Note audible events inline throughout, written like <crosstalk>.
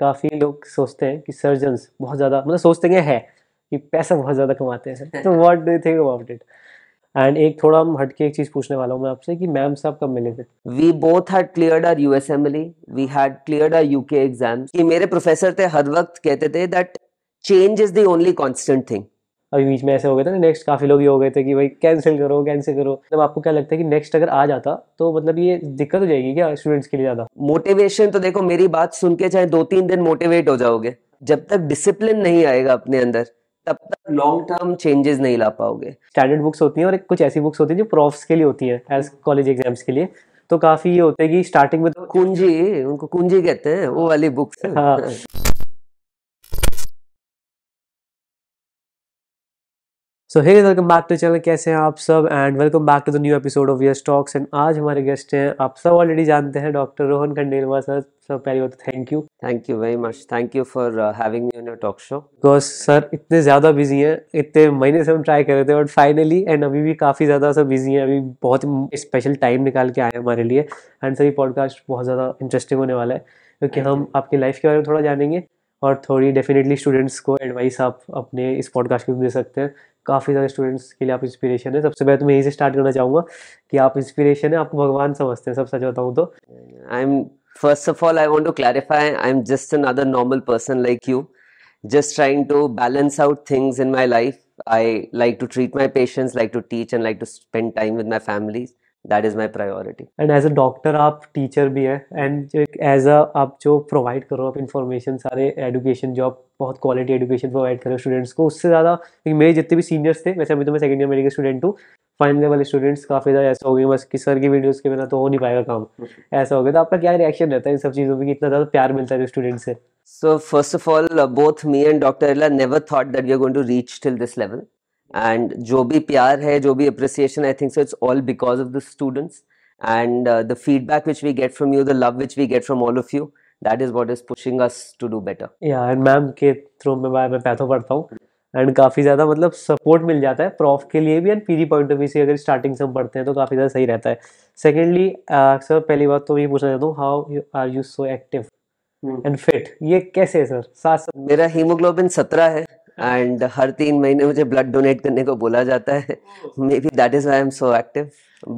काफ़ी लोग सोचते हैं कि सर्जन बहुत ज़्यादा मतलब सोचते हैं है कि पैसा बहुत ज़्यादा कमाते हैं सर तो what do think about it and एक थोड़ा हम हटके एक चीज़ पूछने वाला हूँ मैं आपसे कि मैम साहब कब मिले थे we both had clear our U S USMLE we had clear our UK exam कि मेरे प्रोफेसर थे हर वक्त कहते थे that change is the only constant thing अभी बीच में ऐसे हो गए थे ना नेक्स्ट काफ़ी लोग ये हो गए थे कि भाई कैंसिल करो कैंसिल करो मतलब आपको क्या लगता है कि नेक्स्ट अगर आ जाता तो मतलब ये दिक्कत हो जाएगी क्या स्टूडेंट्स के लिए ज़्यादा मोटिवेशन तो देखो मेरी बात सुन के चाहे दो तीन दिन मोटिवेट हो जाओगे जब तक डिसिप्लिन नहीं आएगा अपने अंदर तब तक लॉन्ग टर्म चेंजेस नहीं ला पाओगे स्टैंडर्ड बुक्स होती हैं और कुछ ऐसी बुक्स होती हैं जो प्रॉफ्स के लिए होती हैं एज कॉलेज एग्जाम्स के लिए तो काफ़ी ये होते हैं कि स्टार्टिंग में तो कुंजी उनको कुंजी कहते हैं वो वाली बुक्स हाँ <laughs> so hey welcome back to channel कैसे हैं आप सब and welcome back to the new episode of yes talks and आज हमारे गेस्ट हैं आप सब ऑलरेडी जानते हैं doctor Rohan Khandelwal sir sir पहली बात thank you thank you very much thank you for having me on your talk show because sir इतने ज़्यादा बिजी हैं इतने महीने से हम ट्राई कर रहे थे बट फाइनली एंड अभी भी काफ़ी ज़्यादा सर बिजी हैं अभी बहुत स्पेशल टाइम निकाल के आए हैं हमारे लिए एंड सर ये पॉडकास्ट बहुत ज़्यादा इंटरेस्टिंग होने वाला है क्योंकि हम आपकी लाइफ के बारे में थोड़ा जानेंगे और थोड़ी डेफिनेटली स्टूडेंट्स को एडवाइस आप अपने इस पॉडकास्ट के दे सकते हैं काफ़ी सारे स्टूडेंट्स के लिए आप इंस्पिरेशन है सबसे पहले तो मैं यहीं से स्टार्ट करना चाहूँगा कि आप इंस्पिरेशन है आपको भगवान समझते हैं सब सच बताऊँ तो I am first of all I want to clarify I am just another normal person like you just trying to balance out things in my life I like to treat my patients like to teach and like to spend time with my families that is my priority and as a doctor आप teacher भी हैं and as अ आप जो provide करो आप information सारे education जो आप बहुत क्वालिटी एजुकेशन प्रोवाइड करो स्टूडेंट्स को उससे ज़्यादा मेरे जितने भी सीनियर्स थे वैसे अभी तो मैं सेकंड ईयर मेडिकल स्टूडेंट हूँ फाइनल वाले स्टूडेंट्स काफ़ी ज़्यादा ऐसा हो गया बस कि सर की वीडियोस के बिना तो हो नहीं पाएगा काम हम्म। ऐसा हो गया तो आपका क्या रिएक्शन रहता है इन सब चीज़ों में कि इतना ज़्यादा प्यार मिलता है स्टूडेंट से so first of all both me and doctor never thought that we are going to reach till this level and जो भी प्यार है जो भी appreciation I think so it's all because of the students and the feedback which we get from you the love which we get from all of you that is what is pushing us to do better yeah and ma'am के through में मैं patho पढ़ता हूँ and काफ़ी ज़्यादा मतलब support मिल जाता है प्रॉफ के लिए भी and P G point of view से अगर स्टार्टिंग से हम पढ़ते हैं तो काफ़ी ज़्यादा सही रहता है सेकेंडली सर uh, पहली बात तो ये पूछना चाहता हूँ how are you so active and fit ये कैसे है सर साथ मेरा हीमोग्लोबिन सत्रह है एंड हर तीन महीने मुझे ब्लड डोनेट करने को बोला जाता है maybe that is I am so active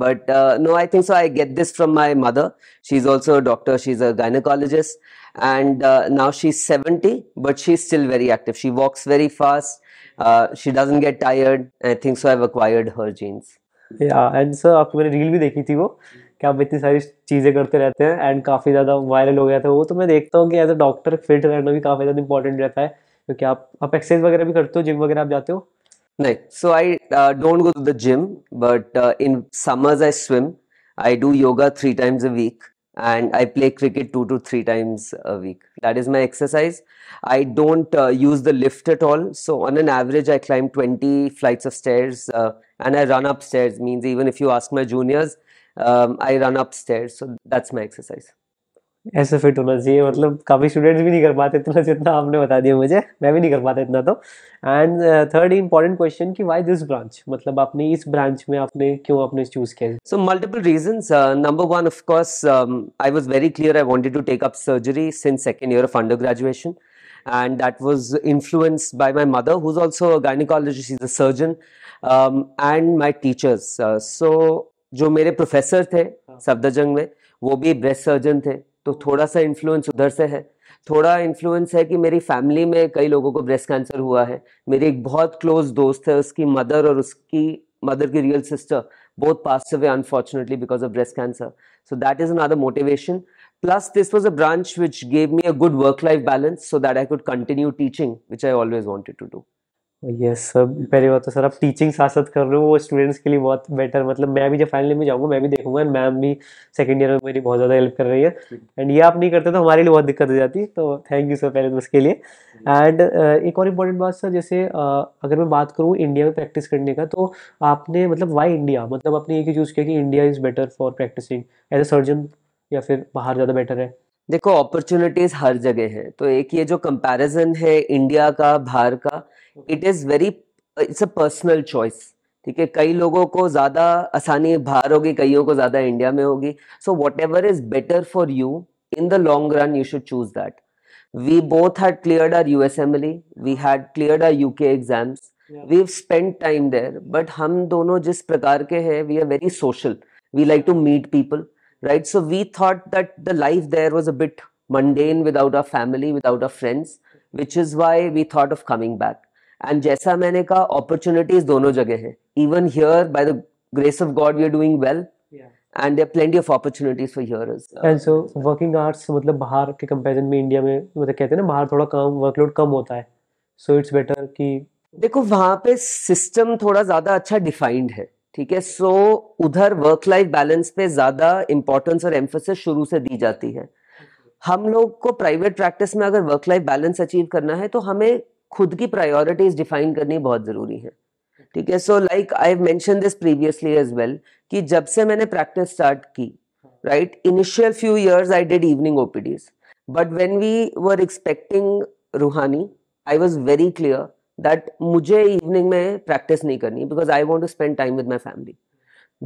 but no I think so I get this from my mother she is also doctor she is a gynaecologist and now she is seventy but she is still very active she walks very fast she doesn't get tired I think so I acquired her genes and sir sir आपकी मैंने reel भी देखी थी वो कि आप इतनी सारी चीज़ें करते रहते हैं एंड काफ़ी ज़्यादा वायरल हो गया था वो तो मैं देखता हूँ कि एज अ डॉक्टर फिट रहना भी काफ़ी ज़्यादा इंपॉर्टेंट रहता है So, आप आप एक्सरसाइज वगैरह भी करते हो जिम वगैरह आप जाते हो नहीं so I don't go to the gym but in summers I and I play cricket two to three times a week. That is my exercise. I don't uh, use the lift at all. So on an average, I climb 20 flights of stairs uh, and I run upstairs. Means even if you ask my juniors, um, I run upstairs. So that's my exercise. ऐसे fit होना चाहिए मतलब काफ़ी students भी नहीं कर पाते इतना जितना आपने बता दिया मुझे मैं भी नहीं कर पाता इतना तो एंड थर्ड इंपॉर्टेंट क्वेश्चन कि वाई दिस ब्रांच मतलब आपने इस ब्रांच में आपने क्यों आपने चूज किया so multiple reason number one of course I was very clear I wanted to take up surgery since second year of under graduation and that was influenced by my mother who is also gynaecologist is a surgeon and my teachers so जो मेरे professor थे हाँ। सफदरजंग में वो भी breast surgeon थे तो थोड़ा सा इन्फ्लुएंस उधर से है थोड़ा इन्फ्लुएंस है कि मेरी फैमिली में कई लोगों को ब्रेस्ट कैंसर हुआ है मेरी एक बहुत क्लोज दोस्त है उसकी मदर और उसकी मदर की रियल सिस्टर बहुत pass away unfortunately because of breast cancer so that is another motivation plus this was a branch which gave me a good work life balance so that I could continue teaching which I always wanted to do yes sir पहली बात तो sir आप teaching साथ साथ कर रहे हो वो स्टूडेंट्स के लिए बहुत बेटर मतलब मैं भी जब फाइनल में जाऊंगा मैं भी देखूंगा एंड मैम भी सेकेंड ईयर में मेरी बहुत ज़्यादा हेल्प कर रही है एंड ये आप नहीं करते तो हमारे लिए बहुत दिक्कत हो जाती तो थैंक यू सर पहले तो उसके लिए एंड uh, एक और इम्पॉर्टेंट बात सर जैसे uh, अगर मैं बात करूँ इंडिया में प्रैक्टिस करने का तो आपने मतलब वाई इंडिया मतलब आपने ये चूज़ किया कि India is better for practising as a surgeon या फिर बाहर ज़्यादा बेटर है देखो अपॉर्चुनिटीज हर जगह है तो एक ये जो कंपैरिजन है इंडिया का बाहर का it is very it's a personal choice ठीक है कई लोगों को ज्यादा आसानी बाहर होगी कईयों को ज्यादा इंडिया में होगी so whatever is better for you in the long run you should choose that we both had cleared our USMLE, we had cleared our UK exams. Yeah. We've spent time there, but हम दोनों जिस प्रकार के हैं, we are very social. We like to meet people. right? So we thought that the life there was a bit mundane without our family, without our friends, which is why we thought of coming back. And jaisa maine कहा opportunities dono jagah हैं. Even here, by the grace of God, we are doing well. Yeah. And there are plenty of opportunities for here as well. And so working hours matlab bahar ke comparison mein india mein matlab kehte hain na bahar thoda काम workload kam hota hai So it's better ki देखो वहाँ पे system थोड़ा ज़्यादा अच्छा defined है. ठीक है सो उधर वर्क लाइफ बैलेंस पे ज्यादा इंपॉर्टेंस और एम्फोसिस शुरू से दी जाती है हम लोग को प्राइवेट प्रैक्टिस में अगर वर्क लाइफ बैलेंस अचीव करना है तो हमें खुद की प्रायोरिटीज डिफाइन करनी बहुत जरूरी है ठीक है so like I mention this previously as well कि जब से मैंने प्रैक्टिस स्टार्ट की right initial few years I did evening OPDs but when we were expecting Ruhani I was very clear that मुझे इवनिंग में प्रैक्टिस नहीं करनी because I want to spend time with my family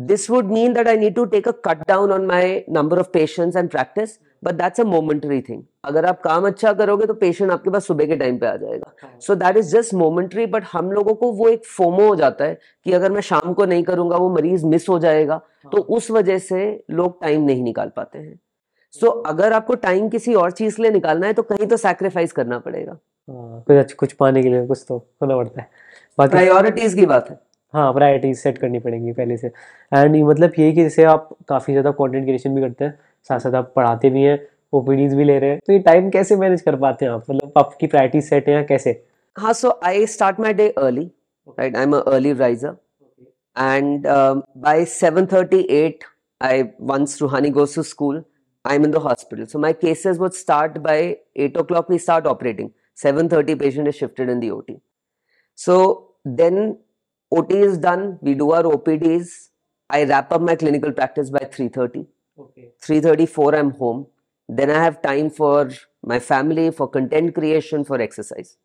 this would mean that I need to take a cut down on my number of patients and practice but that's a momentary thing अगर आप काम अच्छा करोगे तो patient आपके पास सुबह के time पे आ जाएगा so that is just momentary but हम लोगों को वो एक फोमो हो जाता है कि अगर मैं शाम को नहीं करूंगा वो मरीज मिस हो जाएगा हाँ। तो उस वजह से लोग टाइम नहीं निकाल पाते हैं सो so, अगर आपको टाइम किसी और चीज के लिए निकालना है तो कहीं तो सेक्रीफाइस करना पड़ेगा कुछ हाँ, अच्छा कुछ पाने के लिए कुछ तो होना पड़ता है बाकी प्रायोरिटीज़ की बात है हाँ प्रायोरिटीज सेट करनी पड़ेंगी पहले से एंड मतलब ये कि जैसे आप काफ़ी ज़्यादा कॉन्टेंट क्रिएशन भी करते हैं साथ साथ आप पढ़ाते भी हैं ओपीडीज भी ले रहे हैं तो ये टाइम कैसे मैनेज कर पाते हैं आप मतलब आपकी प्रायोरिटीज सेट है कैसे हाँ so I start my day early right I am early riser and by seven thirty eight I once Ruhani goes to school I am in the hospital so my cases would start by eight o'clock we start operating 7.30 patient is shifted in the OT. So then OT is done, we do our OPDs. I wrap up my clinical practice by 3.30. Okay. 3.34 I'm home. Then I have time for my family, for content creation, for exercise.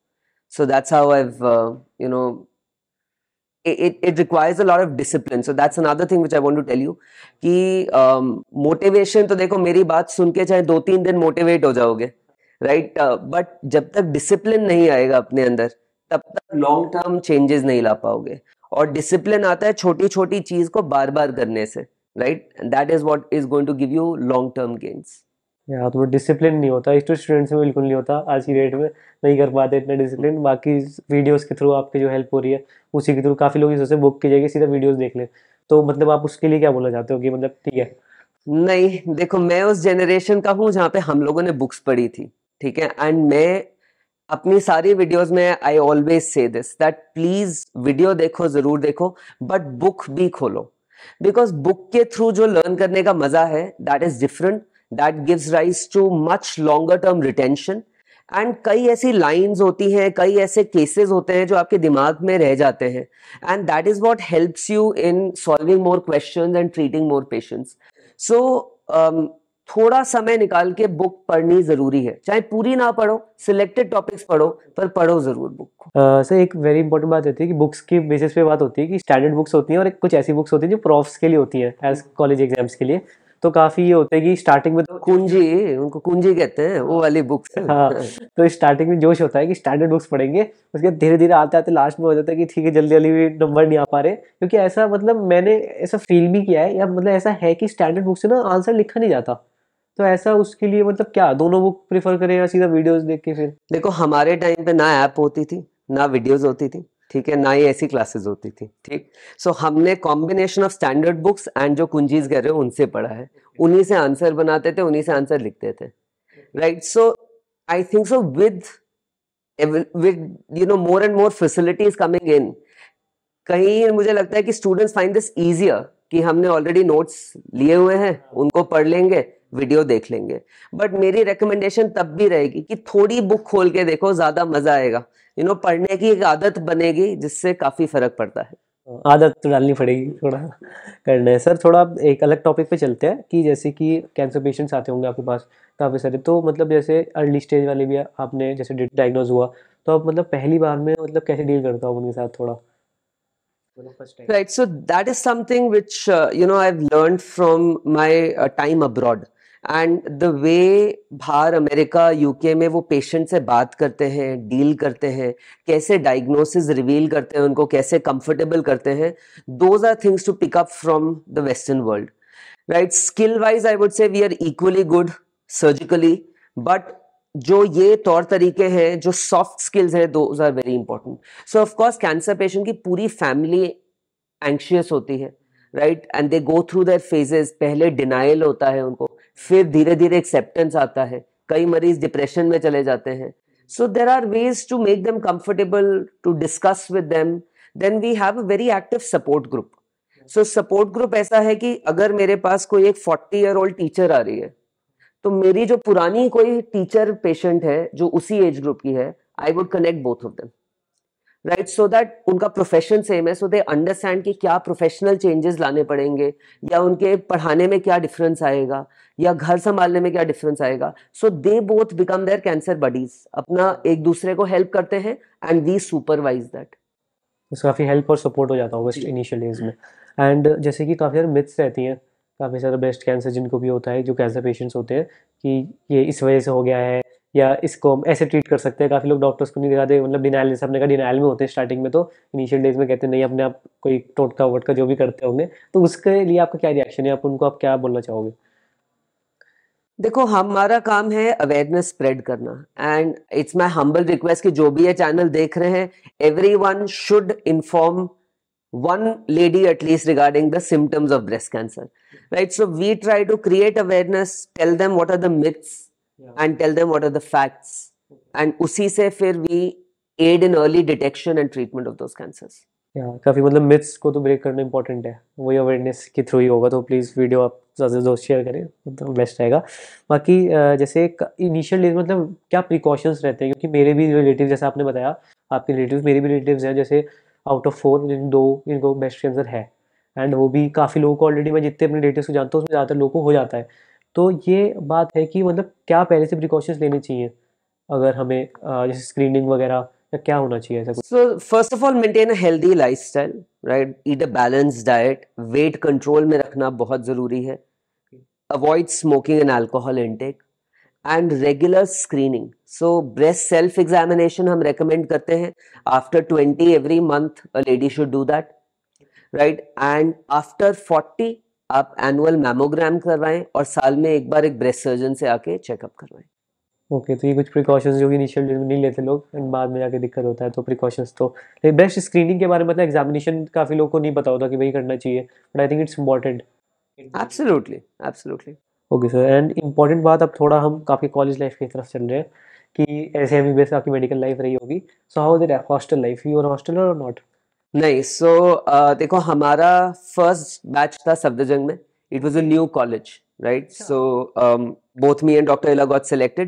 So that's how I've, uh, you know, it, it, requires a lot of discipline. So that's another thing which I want to tell you कि um, motivation, to, देखो मेरी बात सुन के चाहे दो तीन दिन motivate हो राइट बट uh, जब तक डिसिप्लिन नहीं आएगा अपने अंदर तब तक लॉन्ग टर्म चेंजेस नहीं ला पाओगे और डिसिप्लिन आता है छोटी छोटी चीज को बार बार करने से right that is what is going to give you long term gains यहाँ तो डिसिप्लिन नहीं होता इस तो स्टूडेंट्स में बिल्कुल नहीं होता आज की डेट में नहीं कर पाते इतना डिसिप्लिन बाकी वीडियोस के थ्रू आपकी जो हेल्प हो रही है उसी के थ्रू काफ़ी लोग इससे बुक की जगह सीधा वीडियोस देख ले तो मतलब आप उसके लिए क्या बोलना चाहते हो कि मतलब ठीक है नहीं देखो मैं उस जनरेशन का हूँ जहाँ पे हम लोगों ने बुक्स पढ़ी थी ठीक है एंड मैं अपनी सारी वीडियोस में I always say this that please video देखो जरूर देखो बट बुक भी खोलो बिकॉज बुक के थ्रू जो लर्न करने का मजा है that is different that gives rise to much longer term retention and कई ऐसी लाइंस होती हैं कई ऐसे केसेस होते हैं जो आपके दिमाग में रह जाते हैं and that is what helps you in solving more question and treating more patients so थोड़ा समय निकाल के बुक पढ़नी जरूरी है चाहे पूरी ना पढ़ो सिलेक्टेड टॉपिक्स पढ़ो पर पढ़ो जरूर बुक को सर एक वेरी इंपॉर्टेंट बात होती है कि बुक्स की बेसिस पे बात होती है कि स्टैंडर्ड बुक्स होती हैं और कुछ ऐसी बुक्स होती हैं जो प्रॉफ्स के लिए होती हैं एज कॉलेज एग्जाम्स के लिए तो काफी ये होते हैं कि स्टार्टिंग में तो कुंजी उनको कुंजी कहते हैं वो वाली बुक्स हाँ तो स्टार्टिंग में जोश होता है कि स्टैंडर्ड बुक्स पढ़ेंगे उसके धीरे धीरे आते आते लास्ट में हो जाता है कि ठीक है जल्दी जल्दी भी नंबर नहीं आ पा रहे क्योंकि ऐसा मतलब मैंने ऐसा फील भी किया है या मतलब ऐसा है कि स्टैंडर्ड बुक से ना आंसर लिखा नहीं जाता तो ऐसा उसके लिए मतलब क्या दोनों बुक प्रेफर करें या सीधा वीडियोस देख के फिर देखो हमारे टाइम पे ना ऐप होती थी ना वीडियोस होती थी ठीक है ना ही ऐसी क्लासेस होती थी ठीक सो so, हमने combination of standard books and जो कुंजीज कह रहे हो उनसे पढ़ा है उन्हीं से आंसर बनाते थे उन्हीं से आंसर लिखते थे right so I think so with with you know more and more facilities coming in कहीं मुझे लगता है कि स्टूडेंट्स फाइंड दिस इजियर कि हमने ऑलरेडी नोट्स लिए हुए हैं उनको पढ़ लेंगे वीडियो देख लेंगे बट मेरी रिकमेंडेशन तब भी रहेगी कि थोड़ी बुक खोल के देखो ज़्यादा मज़ा आएगा यू नो पढ़ने की एक आदत बनेगी जिससे काफ़ी फ़र्क पड़ता है हाँ, आदत तो डालनी पड़ेगी थोड़ा करने सर थोड़ा एक अलग टॉपिक पे चलते हैं कि जैसे कि कैंसर पेशेंट्स आते होंगे आपके पास काफ़ी सारे तो मतलब जैसे अर्ली स्टेज वाले भी आपने जैसे डायग्नोज हुआ तो आप मतलब पहली बार में मतलब कैसे डील करता हो उनके साथ थोड़ा right so that is something which you know I have learn from my time abroad and the way बाहर अमेरिका यूके में वो पेशेंट से बात करते हैं डील करते हैं कैसे डायग्नोसिस रिवील करते हैं उनको कैसे कंफर्टेबल करते हैं those are things to pick up from the western world right skill wise I would say we are equally good surgically but जो ये तौर तरीके हैं जो सॉफ्ट स्किल्स हैं those are very important so of course cancer patient की पूरी family anxious होती है right and they go through their phases पहले डिनाइल होता है उनको फिर धीरे धीरे एक्सेप्टेंस आता है कई मरीज डिप्रेशन में चले जाते हैं so there are ways to make them comfortable to discuss with them then we have a very active support group so support group ऐसा है कि अगर मेरे पास कोई एक फोर्टी ईयर ओल्ड टीचर आ रही है तो मेरी जो पुरानी कोई टीचर पेशेंट है जो उसी एज ग्रुप की है I would connect both of them right so that उनका प्रोफेशन सेम है सो दे अंडरस्टैंड कि क्या प्रोफेशनल चेंजेस लाने पड़ेंगे या उनके पढ़ाने में क्या डिफरेंस आएगा या घर संभालने में क्या डिफरेंस आएगा so they both become their cancer buddies अपना एक दूसरे को हेल्प करते हैं एंड वी सुपरवाइज दैट काफ़ी हेल्प और सपोर्ट हो जाता होगा इनिशियल डेज में एंड जैसे कि काफ़ी सारे मिथ्स रहती हैं काफ़ी सारे ब्रेस्ट कैंसर जिनको भी होता है जो कैंसर पेशेंट्स होते हैं कि ये इस वजह से हो गया है या इसको हम ऐसे ट्रीट कर सकते हैं काफ़ी लोग डॉक्टर्स को नहीं दिखाते मतलब डिनाइल जैसे अपने का डिनाइल में होते हैं स्टार्टिंग में तो इनिशियल डेज में कहते हैं नहीं अपने आप कोई टोटका वोटका जो भी करते होंगे तो उसके लिए आपका क्या रिएक्शन है आप उनको आप क्या बोलना चाहोगे देखो हमारा काम है अवेयरनेस स्प्रेड करना and it's my humble request कि जो भी ये चैनल देख रहे हैं everyone should inform one lady at least regarding the symptoms of breast cancer right so we try to create awareness tell them what are the myths and tell them what are the facts and उसी से फिर we aid in early detection and treatment of those cancers या काफ़ी मतलब myths को तो break करना important है वही अवेयरनेस के थ्रू ही होगा तो प्लीज़ वीडियो आप ज़्यादा से दोस्त शेयर करें तो मतलब बेस्ट रहेगा बाकी जैसे इनिशियल डेज मतलब क्या प्रिकॉशंस रहते हैं क्योंकि मेरे भी रिलेटिव जैसे आपने बताया आपके रिलेटिव मेरे भी रिलेटिव हैं जैसे आउट ऑफ फोर जिन दो इनको बेस्ट कैंसर है एंड वो भी काफ़ी लोगों को ऑलरेडी मैं जितने अपने रिलेटिव को जानता हूँ उसमें ज़्यादातर लोगों को हो जाता है तो ये बात है कि मतलब क्या पहले से प्रिकॉशंस लेने चाहिए अगर हमें जैसे स्क्रीनिंग वगैरह या क्या होना चाहिए ऐसा so first of all maintain a healthy lifestyle right eat a balance diet weight control में रखना बहुत ज़रूरी है avoid smoking and alcohol intake and regular screening so breast self examination हम रेकमेंड करते हैं after twenty every month a lady should do that right and after forty आप annual mammogram करवाएं और साल में एक बार एक ब्रेस्ट सर्जन से आके चेकअप करवाएं ओके okay, तो ये कुछ प्रिकॉशंस जो इनिशियल नहीं लेते लोग बाद में जाके दिक्कत होता है तो प्रिकॉशंस तो लेकिन ब्रेस्ट स्क्रीनिंग के बारे में मतलब एग्जामिनेशन काफ़ी लोगों को नहीं पता होता कि भाई करना चाहिए but I think it's important absolutely absolutely okay sir and important बात अब थोड़ा हम काफ़ी कॉलेज लाइफ की तरफ चल रहे हैं कि ऐसे एम बी आपकी मेडिकल लाइफ रही होगी so how is it hostel life your hostel or not नहीं सो so, uh, देखो हमारा फर्स्ट बैच था सफदरजंग में it was a new college right so both me and doctor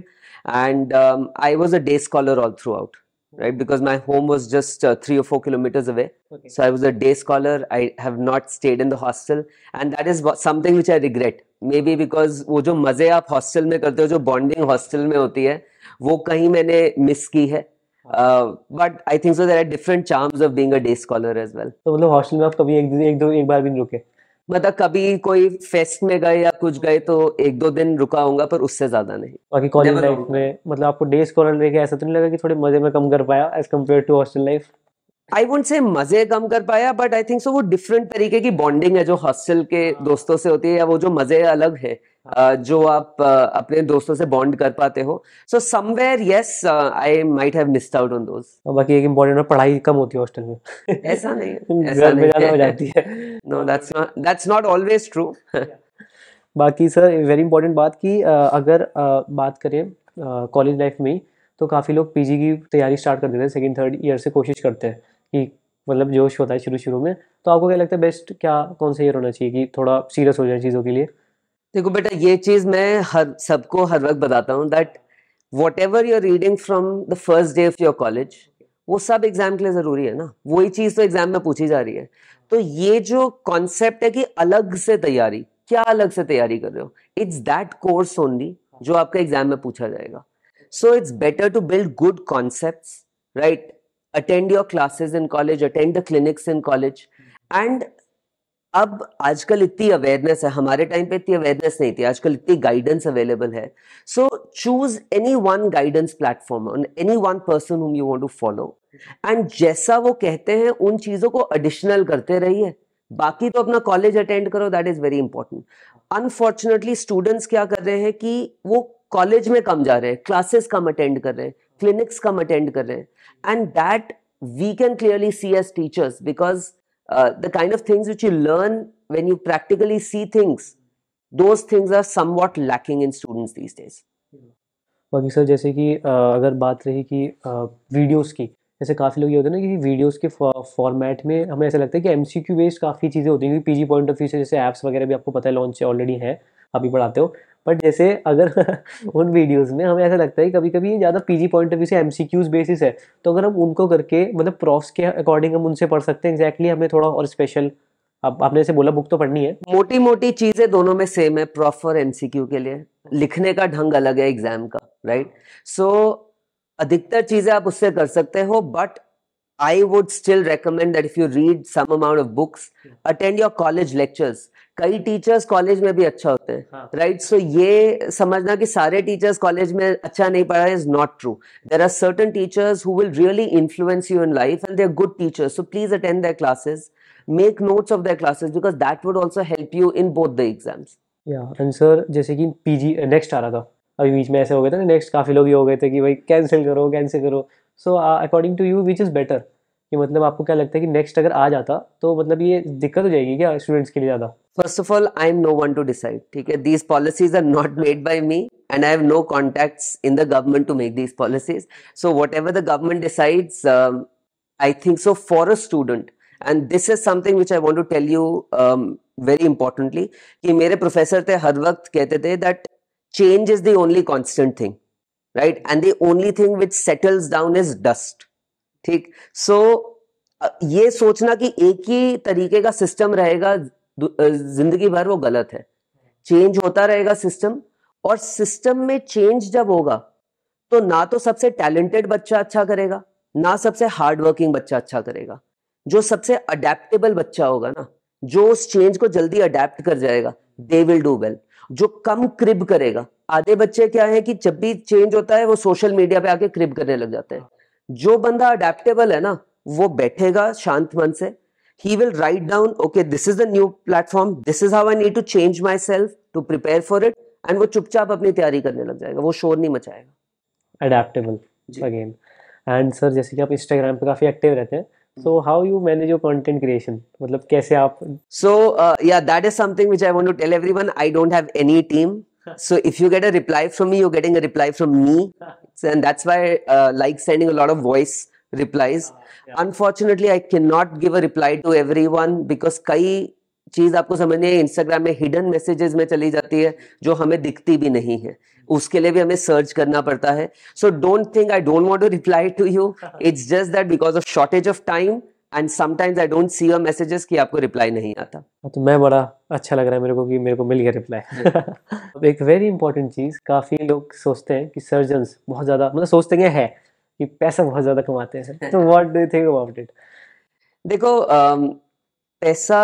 and I was a day scholar all throughout right because my home was just three और four kilometres away so I was a day scholar I have not stayed in the hostel and that is something which I regret maybe because वो जो मजे आप hostel में करते हो जो bonding hostel में होती है वो कहीं मैंने मिस की है but I think so there are different different of of being a day scholar as तो मतलब हॉस्टल में आप कभी एक एक दो एक बार भी नहीं रुके मतलब कभी कोई फेस्ट में गए या कुछ गए तो एक दो दिन रुका होगा पर उससे ज्यादा नहीं बाकी कॉलेज लाइफ में मतलब आपको डे स्कॉलर लेके ऐसा तो नहीं लगा कि थोड़े मजे में कम कर पाया as compare to hostel life I would say मजे कम कर पाया बट आई थिंक सो वो डिफरेंट तरीके की बॉन्डिंग है जो हॉस्टल के हाँ। दोस्तों से होती है या वो जो मजे अलग है जो आप अपने दोस्तों से बॉन्ड कर पाते हो so somewhere yes I might have missed out on those बाकी एक इंपॉर्टेंट पढ़ाई कम होती है हॉस्टल में ऐसा नहीं <laughs> ऐसा नहीं हो जाती है no that's not that's not always true बाकी सर वेरी इंपॉर्टेंट बात कि अगर बात करें कॉलेज लाइफ में तो काफ़ी लोग पीजी की तैयारी स्टार्ट कर देते हैं सेकेंड थर्ड ईयर से कोशिश करते हैं कि मतलब जोश होता है शुरू शुरू में तो आपको क्या लगता है बेस्ट क्या कौन सा ईयर होना चाहिए कि थोड़ा सीरियस हो जाए चीज़ों के लिए देखो बेटा ये चीज़ मैं हर सबको हर वक्त बताता हूँ that whatever you're reading from the first day of your college वो सब एग्जाम के लिए ज़रूरी है ना वही चीज़ तो एग्जाम में पूछी जा रही है तो ये जो कॉन्सेप्ट है कि अलग से तैयारी क्या अलग से तैयारी कर रहे हो इट्स दैट कोर्स ओनली जो आपका एग्जाम में पूछा जाएगा so it's better to build good concept right attend your classes in college attend the clinics in college and अब आजकल इतनी अवेयरनेस है हमारे टाइम पे इतनी अवेयरनेस नहीं थी आजकल इतनी गाइडेंस अवेलेबल है so choose any one guidance platform on any one person whom you want to follow and जैसा वो कहते हैं उन चीज़ों को एडिशनल करते रहिए बाकी तो अपना कॉलेज अटेंड करो that is very important unfortunately students क्या कर रहे हैं कि वो कॉलेज में कम जा रहे हैं क्लासेस कम अटेंड कर रहे हैं क्लिनिक्स कम अटेंड कर रहे हैं and that we can clearly see as teachers because Uh, the kind of things which you learn when you practically see things, those things are somewhat lacking in students these days. बाकी sir जैसे कि uh, अगर बात रही कि videos uh, की जैसे काफ़ी लोग ये होते हैं ना कि वीडियोस के फॉर्मेट में हमें ऐसा लगता है कि एम सी क्यू बेस्ड काफ़ी चीज़ें होती हैं क्योंकि P G point of view से जैसे ऐप्स वगैरह भी आपको पता है लॉन्च ऑलरेडी हैं अभी पढ़ाते हो बट जैसे अगर <laughs> उन वीडियोस में हमें ऐसा लगता है कभी कभी ज़्यादा पीजी पॉइंट ऑफ व्यू से एमसीक्यूज बेसिस है तो अगर हम उनको करके मतलब प्रॉफ्स के अकॉर्डिंग हम उनसे पढ़ सकते हैं एग्जैक्टली exactly हमें थोड़ा और स्पेशल अब आपने ऐसे बोला बुक तो पढ़नी है मोटी मोटी चीजें दोनों में सेम है प्रॉफ और एमसीक्यू के लिए लिखने का ढंग अलग है एग्जाम का राइट सो so, अधिकतर चीजें आप उससे कर सकते हो but I would still recommend that if you read some amount of books attend your college lectures कई टीचर्स कॉलेज में भी अच्छा होते हैं राइट हाँ। सो ये समझना कि सारे टीचर्स कॉलेज में अच्छा नहीं पढ़ा is not true there are certain teachers who will really influence you in life and they are good teachers so please attend their classes make notes of their classes because that would also help you in both the exams या and sir जैसे कि PG next आ रहा था अभी बीच में ऐसे हो गए थे ना नेक्स्ट काफ़ी लोग ये हो गए थे कि भाई कैंसिल करो कैंसिल करो so according to you which is better कि मतलब आपको क्या लगता है कि नेक्स्ट अगर आ जाता तो मतलब ये दिक्कत हो जाएगी क्या स्टूडेंट्स के लिए ज़्यादा First of all, I am no one to decide. Okay? These policies are not <laughs> made by me and I have no contacts in the government to make these policies. So whatever the government decides, um, I think so for a student. And this is something which I want to tell you um, very importantly. My professor professor थे हर that change is the only constant thing, right? And the only thing which settles down is dust. ठीक so, ये सोचना कि एक ही तरीके का system रहेगा जिंदगी भर वो गलत है चेंज होता रहेगा सिस्टम और सिस्टम में चेंज जब होगा तो ना तो सबसे टैलेंटेड बच्चा अच्छा करेगा ना सबसे हार्ड वर्किंग बच्चा अच्छा करेगा जो सबसे अडेप्टेबल बच्चा होगा ना जो उस चेंज को जल्दी अडेप्ट कर जाएगा दे विल डू वेल जो कम क्रिब करेगा आधे बच्चे क्या है कि जब भी चेंज होता है वो सोशल मीडिया पे आके क्रिब करने लग जाते हैं जो बंदा अडेप्टेबल है ना वो बैठेगा शांत मन से he will write down okay this is the new platform this is how i need to change myself to prepare for it and वो चुपचाप अपनी तैयारी करने लग जाएगा वो शोर नहीं मचाएगा अडेप्टेबल Adaptable again. And जैसे कि you इंस्टाग्राम पे काफी एक्टिव रहते हैं so how you manage your content creation मतलब कैसे आप so uh, yeah that is something which i want to tell everyone i don't have any team <laughs> so if you get a reply from me you're getting a reply from me <laughs> and that's why i uh, like sending a lot of voice replies. Unfortunately, I cannot give a reply to everyone because कई चीज आपको समझनी है Instagram में hidden messages में चली जाती है जो हमें दिखती भी नहीं है उसके लिए भी हमें सर्च करना पड़ता है so don't think I don't want to reply to you it's just that because of shortage of time and sometimes I don't see your messages कि आपको रिप्लाई नहीं आता हाँ, तो मैं बड़ा अच्छा लग रहा है मेरे को कि मेरे को मिल गया रिप्लाई <laughs> एक वेरी इंपॉर्टेंट चीज़ काफ़ी लोग सोचते हैं कि सर्जन बहुत ज़्यादा मतलब सोचते हैं है कि पैसा बहुत ज़्यादा कमाते हैं सर <laughs> तो what do you think about it देखो um, पैसा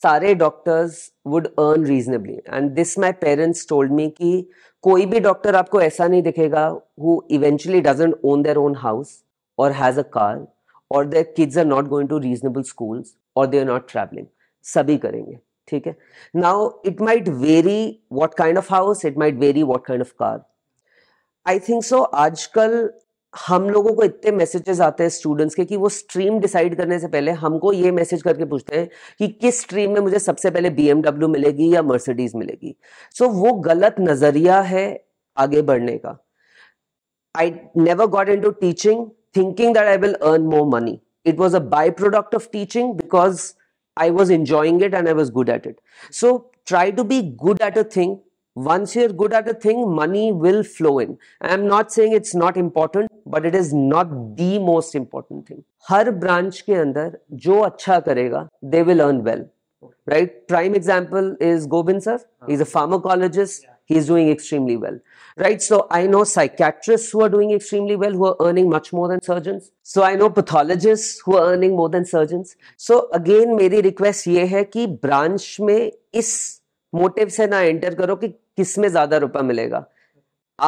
सारे doctors would earn reasonably and this my parents told me कि कोई भी डॉक्टर आपको ऐसा नहीं दिखेगा who eventually doesn't own their own house और हैज़ अ कार और their kids are not going to reasonable schools और दे आर नॉट ट्रैवलिंग सभी करेंगे ठीक है now it might vary what kind of house it might vary what kind of car I think so आजकल हम लोगों को इतने मैसेजेस आते हैं स्टूडेंट्स के कि वो स्ट्रीम डिसाइड करने से पहले हमको ये मैसेज करके पूछते हैं कि किस स्ट्रीम में मुझे सबसे पहले बी मिलेगी या मर्सिडीज मिलेगी सो so, वो गलत नजरिया है आगे बढ़ने का I never got into teaching thinking that I will earn more money it was a by product of teaching because I was enjoying it and I was good at it so try to be good at a thing once you're good at a thing, money will flow in. I'm not saying it's not important, but it is not the most important thing. Her branch के अंदर they will earn well. Right? Prime example is Gobind sir. He's a pharmacologist. He's doing extremely well. Right? So I know psychiatrists who are doing extremely well, who are earning much more than surgeons. So I know pathologists who are earning more than surgeons. So again, my request is that branch में is motive से ना enter करो कि किस में ज्यादा रुपया मिलेगा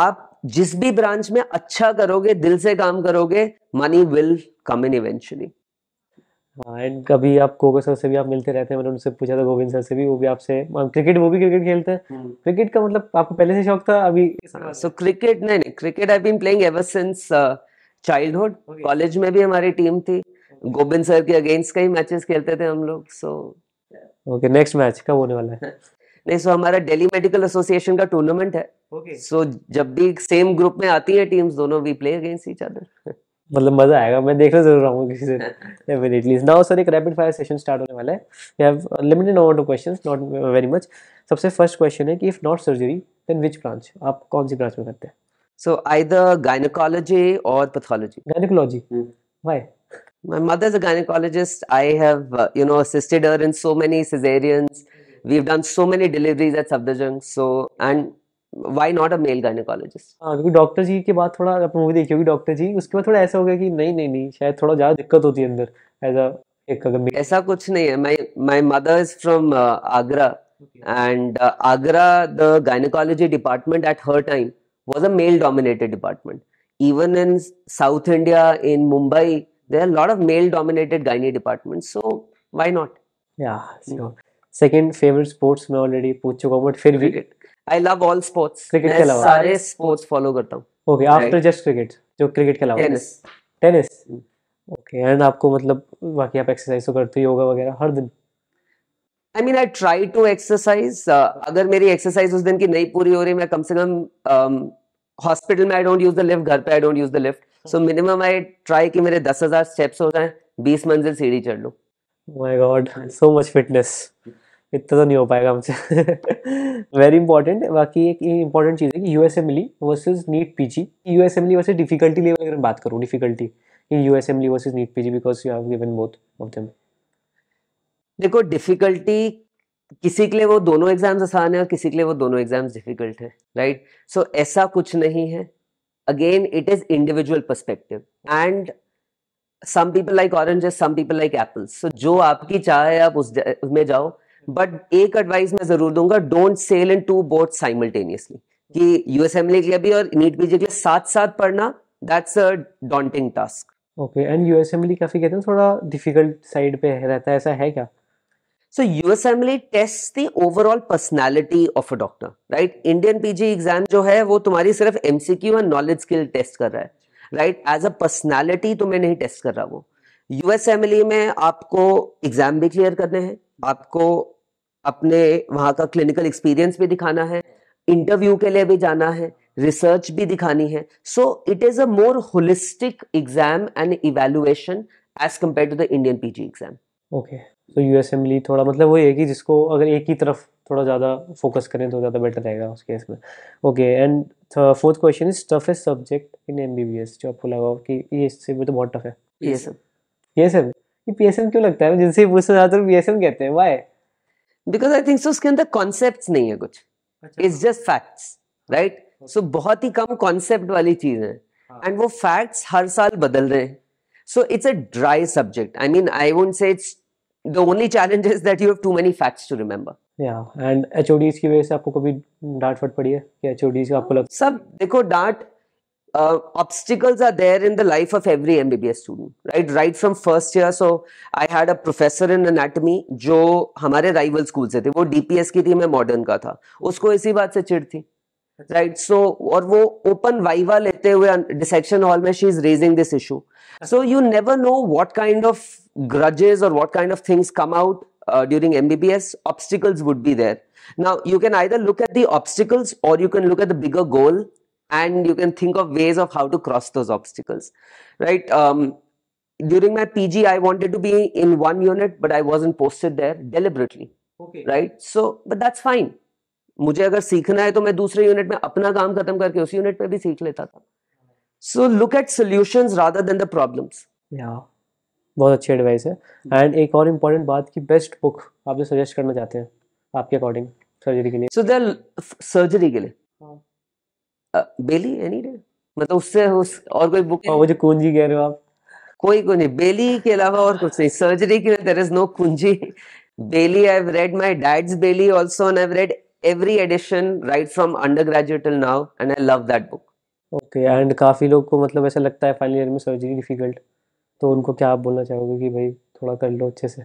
आप जिस भी ब्रांच में अच्छा करोगे दिल से काम करोगे money will come in eventually and कभी आप गोगो सर से भी आप मिलते रहते हैं मैंने उनसे पूछा था गोविंद सर से भी वो भी आपसे क्रिकेट वो भी क्रिकेट खेलते हैं क्रिकेट हम्म। का मतलब आपको पहले से शौक था अभी सो क्रिकेट नहीं नहीं cricket I been playing ever since childhood college में भी हमारी टीम थी गोविंद सर के अगेंस्ट कई मैचेस खेलते थे हम लोग सो ओके नेक्स्ट मैच कब होने वाला है <laughs> नहीं सो हमारा दिल्ली मेडिकल एसोसिएशन का टूर्नामेंट है ओके सो जब भी सेम ग्रुप में आती है टीम्स दोनों we play against each other मतलब मजा आएगा मैं देखना जरूर आऊंगा किसी दिन डेफिनेटली नाउ सर एक रैपिड फायर सेशन स्टार्ट होने वाला है we have limited number of questions not very much सबसे फर्स्ट क्वेश्चन है कि if not surgery then which branch आप कौन सी ब्रांच में करते हैं सो आइदर गायनेकोलॉजी और pathology gynaecology why my mother is a gynaecologist I have you know assisted her in so many caesareans We've done so many deliveries at Safdarjung. So, and why not a male gynaecologist हाँ क्योंकि doctor जी के बाद थोड़ा आप movie देखी होगी doctor जी उसके बाद थोड़ा ऐसा हो गया कि नहीं नहीं नहीं शायद थोड़ा ज़्यादा दिक्कत होती है अंदर एज अ एक अगर ऐसा कुछ नहीं है my my mother is from Agra and Agra the gynaecology department at her time was a male dominated department even in south india in mumbai there are a lot of male dominated gynae departments so why not yeah so second favourite sports मैं already पूछ चुका हूँ but फिर भी I love all sports cricket के अलावा सारे sports follow करता हूँ ओके आफ्टर जस्ट क्रिकेट जो क्रिकेट के अलावा टेनिस टेनिस ओके एंड आपको मतलब बाकी आप एक्सरसाइज तो करते ही योगा वगैरह हर दिन I mean I try to exercise अगर मेरी एक्सरसाइज उस दिन की नहीं पूरी हो रही मैं कम से कम हॉस्पिटल um, में I don't use the lift घर पे I don't use the lift so minimum I try कि मेरे दस हजार स्टेप्स हो जाए बीस मंजिल सीढ़ी चढ़ लूँ my God so much fitness इतना तो नहीं हो पाएगा हमसे वेरी इंपॉर्टेंट बाकी एक इंपॉर्टेंट चीज़ है कि U S MLE versus NEET P G U S MLE versus difficulty level अगर बात करूँ difficulty in U S MLE versus NEET P G because you have given both of them देखो difficulty किसी के लिए वो दोनों एग्जाम्स आसान है और किसी के लिए वो दोनों एग्जाम्स डिफिकल्ट है राइट सो ऐसा कुछ नहीं है again it is individual perspective and some people like oranges some people like apples so जो आपकी चाह है आप उसमें जाओ बट एक एडवाइस मैं जरूर दूंगा don't sail in two boat simultaneously कि यूएस के लिए भी और नीट बीजे के लिए साथ साथ पढ़ना that's a daunting task okay and US काफी कहते हैं थोड़ा डिफिकल्ट साइड पे रहता है ऐसा है क्या so USMLE test the overall personality of a doctor right Indian PG exam जो है वो तुम्हारी सिर्फ एमसीक्यू और नॉलेज स्किल टेस्ट कर रहा है राइट एज अ पर्सनैलिटी तो मैं नहीं टेस्ट कर रहा वो यूएस एमएलए में आपको एग्जाम भी क्लियर करने हैं आपको अपने वहां का क्लिनिकल एक्सपीरियंस भी दिखाना है इंटरव्यू के लिए भी जाना है रिसर्च भी दिखानी है so it is a more holistic exam and evaluation as compare to the Indian PG exam okay तो यू असेंबली थोड़ा मतलब वही है कि जिसको अगर एक ही तरफ थोड़ा ज़्यादा फोकस करें तो ज़्यादा बेटर रहेगा उस केस में okay and fourth question is toughest subject in M B B S जो आपको लगा कि ये इससे भी तो बहुत टफ है ये सब ये सब ये पी एस एम क्यों लगता है जिनसे पूछना ज़्यादातर पी एस एम कहते हैं why because I think so उसके अंदर कॉन्सेप्ट नहीं है कुछ it's just facts right so बहुत ही कम कॉन्सेप्ट वाली चीज़ है एंड हाँ। वो फैक्ट्स हर साल बदल रहे हैं so it's a dry subject I mean I would say it's the only challenge is that you have too many facts to remember Yeah, and HODs' की वजह से आपको कभी डांट फट पड़ी है कि एचओडीज का आपको लग सब देखो डांट obstacles are there in the life of every MBBS student, right? Right from first year. So I had a professor in anatomy जो हमारे rival school से थे वो DPS की थी मैं modern का था उसको इसी बात से Right. थी राइट सो और वो ओपन वाइवा लेते हुए डिसेक्शन हॉल में she is raising this issue so you never know what kind of grudges or what kind of things come out uh, during MBBS, obstacles would be there. Now, you can either look at the obstacles or you can look at the bigger goal and you can think of ways of how to cross those obstacles, right? Um, during my PG, I wanted to be in one unit, but I wasn't posted there deliberately, okay. right? So, but that's fine. मुझे अगर सीखना है तो मैं दूसरे unit में अपना काम खत्म करके उस यूनिट पे भी सीख लेता था so look at solutions rather than the problems बहुत अच्छी एडवाइस है एंड एक और इम्पोर्टेंट बात की बेस्ट बुक आप जो सजेस्ट करना चाहते हैं आपके अकॉर्डिंग सर्जरी के लिए सो देर सर्जरी के लिए बेली एनी डे मतलब उससे उस और कोई बुक हाँ, वो जो कुंजी कह रहे हो आप कोई कुंजी बेली के अलावा और कुछ नहीं सर्जरी के लिए देर इज नो कुंजी Bailey I have read my dad's Bailey also and I have read every edition right from undergraduate till now and I love that book okay and काफी लोग को मतलब ऐसा लगता है फाइनल ईयर में सर्जरी डिफिकल्ट तो उनको क्या आप बोलना चाहोगे कि भाई थोड़ा कर लो अच्छे से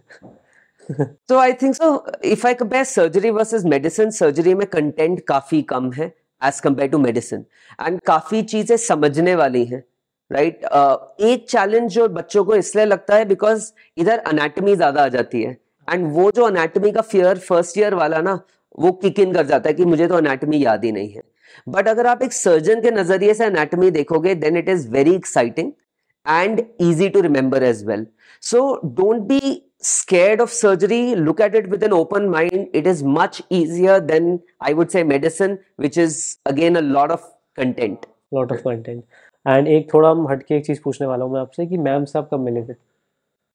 तो I think so if I compare surgery versus medicine surgery में कंटेंट काफी कम है as compare to medicine and काफी चीजें समझने वाली हैं राइट right? uh, एक चैलेंज जो बच्चों को इसलिए लगता है बिकॉज इधर अनाटमी ज्यादा आ जाती है एंड वो जो अनाटमी का फियर फर्स्ट ईयर वाला ना वो किक इन कर जाता है कि मुझे तो अनाटमी याद ही नहीं है बट अगर आप एक सर्जन के नजरिए से अनाटमी देखोगे then it is very exciting and easy to remember as well. So don't be scared of surgery. Look at it with an open mind. It is much easier than I would say medicine, which is again a lot of content. Lot of content. And एक थोड़ा हम हटके एक चीज पूछने वाला हूँ मैं आपसे कि ma'am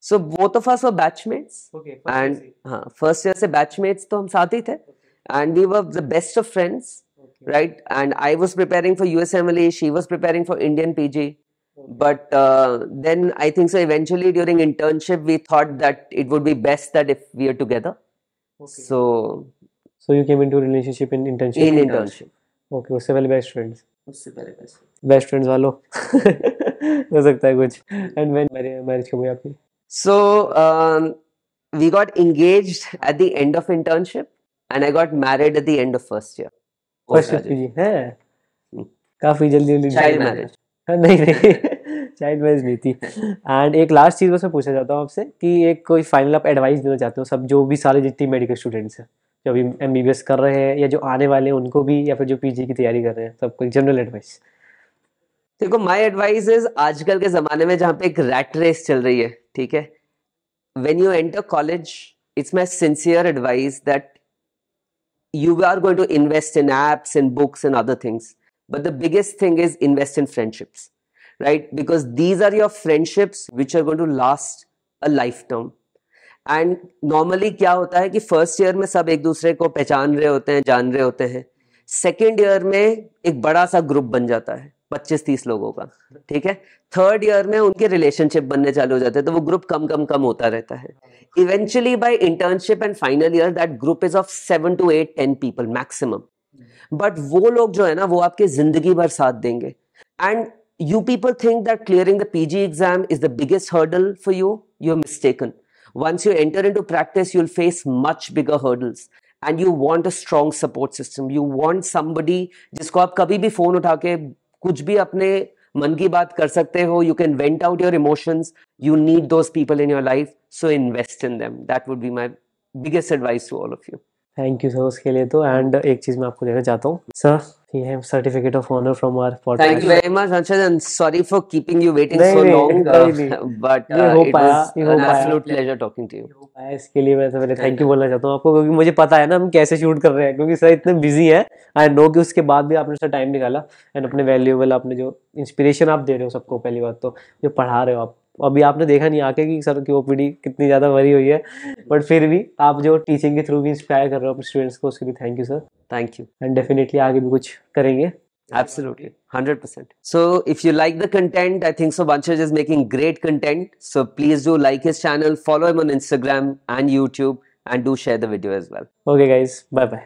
So both of us were batchmates. Okay. And first year से batchmates तो हम साथ And we were the best of friends. Right. And I was preparing for USMLE. She was preparing for Indian PG but uh, then i think so eventually during internship we thought that it would be best that if we are together okay. so so you came into relationship in internship in internship okay so very best friends best friends valo. ho sakta and when marriage kab hui aapki so um, we got engaged at the end of internship and i got married at the end of first year first year ji hai काफी जल्दी जल्दी child marriage नहीं नहीं child wise नहीं थी and एक last चीज़ बस मैं पूछना चाहता हूँ आपसे कि एक कोई फाइनल आप एडवाइस देना चाहते हो सब जो भी सारे जितनी मेडिकल स्टूडेंट्स हैं जो अभी एम बी बी एस कर रहे हैं या जो आने वाले हैं उनको भी या फिर जो पी जी की तैयारी कर रहे हैं सबको एक जनरल एडवाइस देखो माई एडवाइस इज आजकल के ज़माने में जहाँ पे एक रैट रेस चल रही है ठीक है when you enter college it's my sincere advice that you are going to invest in apps in books in other things but the biggest thing is invest in friendships right? Because these are your friendships which are going to last a lifetime. And normally क्या होता है कि first year में सब एक दूसरे को पहचान रहे होते हैं जान रहे होते हैं सेकेंड ईयर में एक बड़ा सा ग्रुप बन जाता है पच्चीस तीस लोगों का ठीक है थर्ड ईयर में उनके रिलेशनशिप बनने चालू हो जाते हैं तो वो ग्रुप कम कम कम होता रहता है eventually by internship and final year that group is of seven to eight ten people maximum but वो लोग जो है ना वो आपके जिंदगी भर साथ देंगे and you people think that clearing the PG exam is the biggest hurdle for you, you're mistaken. Once you enter into practice, you'll face much bigger hurdles. And you want a strong support system. You want somebody जिसको आप कभी भी phone उठा के कुछ भी अपने मन की बात कर सकते हो you can vent out your emotions you need those people in your life so invest in them that would be my biggest advice to all of you thank you sir उसके लिए तो एंड एक चीज मैं आपको देना चाहता हूँ सर ये है certificate of honour from our thank you very much Anshad and sorry for keeping you waiting so long but it pleasure talking to you इसके लिए मैं तो पहले थैंक यू बोलना चाहता हूँ आपको क्योंकि मुझे पता है ना हम कैसे शूट कर रहे हैं क्योंकि सर इतने बिजी है आई नो कि उसके बाद भी आपने सर टाइम निकाला एंड अपने वैल्यूएबल आपने जो इंस्पिरेशन आप दे रहे हो सबको पहली बात तो जो पढ़ा रहे हो आप अभी आपने देखा नहीं आके कि सर की ओपीडी कितनी ज़्यादा भरी हुई है बट फिर भी आप जो टीचिंग के थ्रू भी इंस्पायर कर रहे हो अपने स्टूडेंट्स को उसके लिए thank you sir thank you and definitely आगे भी कुछ करेंगे Absolutely, 100%. So, if you like the content, I think so. Banchaj is making great content. So, please do like his channel, follow him on Instagram and YouTube, and do share the video as well. Okay, guys, bye bye.